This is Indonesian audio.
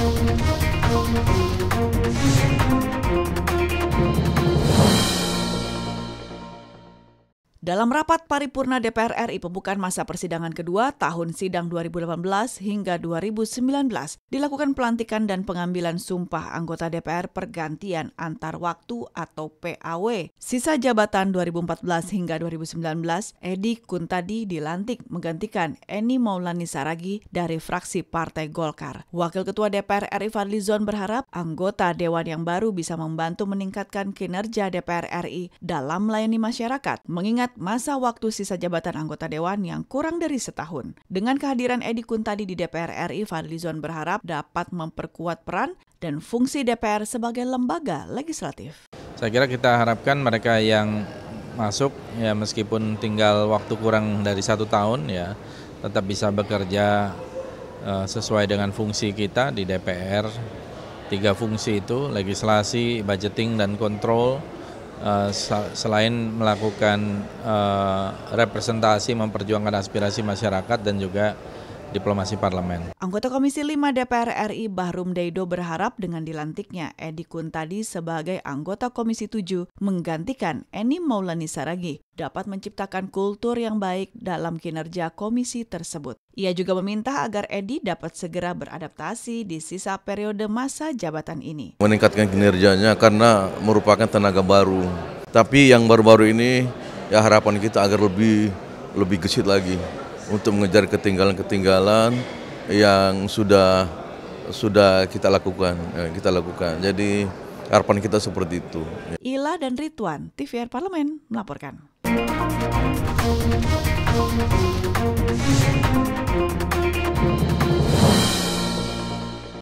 Thank you. Dalam rapat paripurna DPR RI pembukaan masa persidangan kedua tahun sidang 2018 hingga 2019, dilakukan pelantikan dan pengambilan sumpah anggota DPR pergantian antar waktu atau PAW. Sisa jabatan 2014 hingga 2019, Edi Kuntadi dilantik menggantikan Eni Maulani Saragi dari fraksi Partai Golkar. Wakil Ketua DPR RI Fadli Zon berharap anggota dewan yang baru bisa membantu meningkatkan kinerja DPR RI dalam melayani masyarakat, mengingat masa waktu sisa jabatan anggota dewan yang kurang dari setahun. Dengan kehadiran Edi Kuntadi di DPR RI, Fadlizon berharap dapat memperkuat peran dan fungsi DPR sebagai lembaga legislatif. Saya kira kita harapkan mereka yang masuk ya meskipun tinggal waktu kurang dari satu tahun ya tetap bisa bekerja uh, sesuai dengan fungsi kita di DPR tiga fungsi itu legislasi budgeting dan kontrol Eh, selain melakukan eh, representasi memperjuangkan aspirasi masyarakat dan juga diplomasi parlemen. Anggota Komisi 5 DPR RI Bahrum Daido berharap dengan dilantiknya Edi Kuntadi sebagai anggota Komisi 7 menggantikan Eni Maulani Saragi dapat menciptakan kultur yang baik dalam kinerja komisi tersebut. Ia juga meminta agar Edi dapat segera beradaptasi di sisa periode masa jabatan ini. Meningkatkan kinerjanya karena merupakan tenaga baru. Tapi yang baru-baru ini ya harapan kita agar lebih lebih gesit lagi untuk mengejar ketinggalan-ketinggalan yang sudah sudah kita lakukan, ya, kita lakukan. Jadi harapan kita seperti itu. Ila dan Ridwan, TVR Parlemen melaporkan.